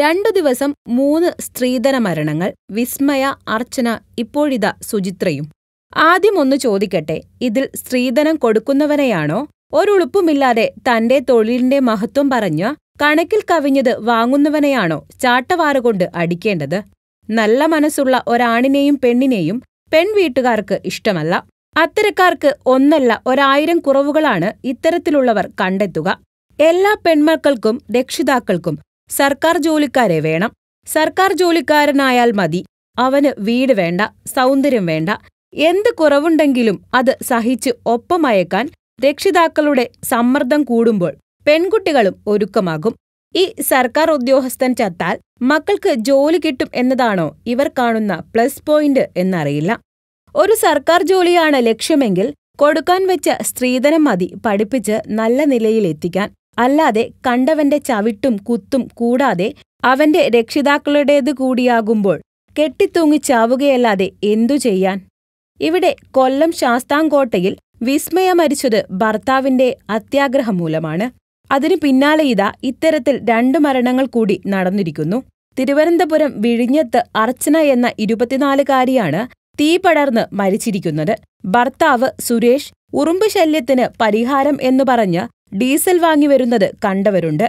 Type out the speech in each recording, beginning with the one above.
രണ്ടു ദിവസം മൂന്ന് സ്ത്രീധന മരണങ്ങൾ വിസ്മയ അർച്ചന ഇപ്പോഴിത സുചിത്രയും ആദ്യം ഒന്ന് ചോദിക്കട്ടെ ഇതിൽ സ്ത്രീധനം കൊടുക്കുന്നവനെയാണോ ഒരുളുപ്പുമില്ലാതെ തന്റെ തൊഴിലിന്റെ മഹത്വം പറഞ്ഞ കണക്കിൽ കവിഞ്ഞത് വാങ്ങുന്നവനെയാണോ ചാട്ടവാറുകൊണ്ട് അടിക്കേണ്ടത് നല്ല മനസ്സുള്ള ഒരാണിനെയും പെണ്ണിനെയും പെൺവീട്ടുകാർക്ക് ഇഷ്ടമല്ല അത്തരക്കാർക്ക് ഒന്നല്ല ഒരായിരം കുറവുകളാണ് ഇത്തരത്തിലുള്ളവർ കണ്ടെത്തുക എല്ലാ പെൺമക്കൾക്കും രക്ഷിതാക്കൾക്കും സർക്കാർ ജോലിക്കാരെ വേണം സർക്കാർ ജോലിക്കാരനായാൽ മതി അവന് വീട് വേണ്ട സൗന്ദര്യം വേണ്ട എന്ത് കുറവുണ്ടെങ്കിലും അത് സഹിച്ച് ഒപ്പമയക്കാൻ രക്ഷിതാക്കളുടെ സമ്മർദ്ദം കൂടുമ്പോൾ പെൺകുട്ടികളും ഒരുക്കമാകും ഈ സർക്കാർ ഉദ്യോഗസ്ഥൻ ചത്താൽ മക്കൾക്ക് ജോലി കിട്ടും എന്നതാണോ ഇവർ കാണുന്ന പ്ലസ് പോയിന്റ് എന്നറിയില്ല ഒരു സർക്കാർ ജോലിയാണ് ലക്ഷ്യമെങ്കിൽ കൊടുക്കാൻ വെച്ച സ്ത്രീധനം മതി പഠിപ്പിച്ച് നല്ല നിലയിലെത്തിക്കാൻ അല്ലാതെ കണ്ടവന്റെ ചവിട്ടും കുത്തും കൂടാതെ അവന്റെ രക്ഷിതാക്കളുടേതു കൂടിയാകുമ്പോൾ കെട്ടിത്തൂങ്ങി ചാവുകയല്ലാതെ എന്തു ചെയ്യാൻ ഇവിടെ കൊല്ലം ശാസ്താംകോട്ടയിൽ വിസ്മയ മരിച്ചത് ഭർത്താവിന്റെ അത്യാഗ്രഹം മൂലമാണ് അതിനു പിന്നാലെ ഇതാ ഇത്തരത്തിൽ രണ്ടു മരണങ്ങൾ കൂടി നടന്നിരിക്കുന്നു തിരുവനന്തപുരം വിഴിഞ്ഞത്ത് അർച്ചന എന്ന ഇരുപത്തിനാലുകാരിയാണ് തീ പടർന്ന് മരിച്ചിരിക്കുന്നത് ഭർത്താവ് സുരേഷ് ഉറുമ്പ് പരിഹാരം എന്നു പറഞ്ഞ് ഡീസൽ വാങ്ങി വരുന്നത് കണ്ടവരുണ്ട്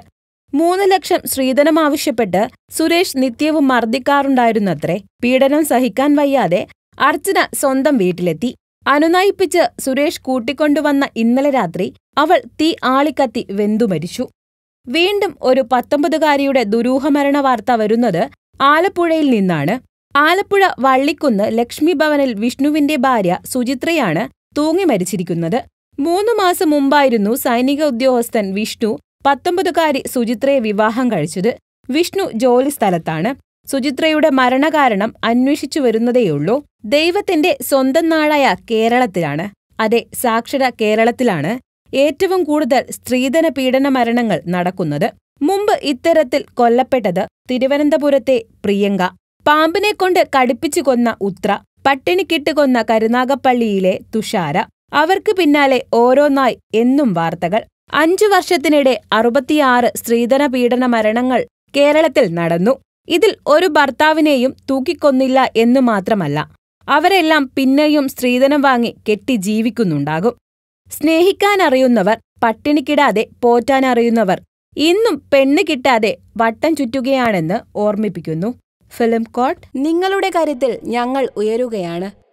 മൂന്ന് ലക്ഷം സ്ത്രീധനം ആവശ്യപ്പെട്ട് സുരേഷ് നിത്യവും മർദ്ദിക്കാറുണ്ടായിരുന്നത്രേ പീഡനം സഹിക്കാൻ വയ്യാതെ അർച്ചന സ്വന്തം വീട്ടിലെത്തി അനുനയിപ്പിച്ച് സുരേഷ് കൂട്ടിക്കൊണ്ടുവന്ന ഇന്നലെ രാത്രി അവൾ തീ ആളിക്കത്തി വെന്തു മരിച്ചു വീണ്ടും ഒരു പത്തൊമ്പതുകാരിയുടെ ദുരൂഹമരണ വാർത്ത വരുന്നത് ആലപ്പുഴയിൽ നിന്നാണ് ആലപ്പുഴ വള്ളിക്കുന്ന് ലക്ഷ്മി ഭവനിൽ വിഷ്ണുവിന്റെ ഭാര്യ സുചിത്രയാണ് തൂങ്ങി മരിച്ചിരിക്കുന്നത് മൂന്നു മാസം മുമ്പായിരുന്നു സൈനിക ഉദ്യോഗസ്ഥൻ വിഷ്ണു പത്തൊമ്പതുകാരി സുചിത്രയെ വിവാഹം കഴിച്ചത് വിഷ്ണു ജോലി സ്ഥലത്താണ് സുചിത്രയുടെ മരണകാരണം അന്വേഷിച്ചു വരുന്നതേയുള്ളൂ ദൈവത്തിന്റെ സ്വന്തം നാടായ കേരളത്തിലാണ് അതെ സാക്ഷര കേരളത്തിലാണ് ഏറ്റവും കൂടുതൽ സ്ത്രീധന പീഡന മരണങ്ങൾ നടക്കുന്നത് മുമ്പ് ഇത്തരത്തിൽ കൊല്ലപ്പെട്ടത് തിരുവനന്തപുരത്തെ പ്രിയങ്ക പാമ്പിനെ കൊണ്ട് കൊന്ന ഉത്ര പട്ടിണിക്കിട്ട് കൊന്ന കരുനാഗപ്പള്ളിയിലെ തുഷാര അവർക്ക് പിന്നാലെ ഓരോന്നായി എന്നും വാർത്തകൾ അഞ്ചു വർഷത്തിനിടെ അറുപത്തിയാറ് സ്ത്രീധന പീഡന മരണങ്ങൾ കേരളത്തിൽ നടന്നു ഇതിൽ ഒരു ഭർത്താവിനെയും തൂക്കിക്കൊന്നില്ല എന്നു മാത്രമല്ല അവരെല്ലാം പിന്നെയും സ്ത്രീധനം വാങ്ങി കെട്ടി ജീവിക്കുന്നുണ്ടാകും സ്നേഹിക്കാനറിയുന്നവർ പട്ടിണിക്കിടാതെ പോറ്റാനറിയുന്നവർ ഇന്നും പെണ്ണ് കിട്ടാതെ വട്ടം ചുറ്റുകയാണെന്ന് ഓർമ്മിപ്പിക്കുന്നു ഫിലിം കോട്ട് നിങ്ങളുടെ കാര്യത്തിൽ ഞങ്ങൾ ഉയരുകയാണ്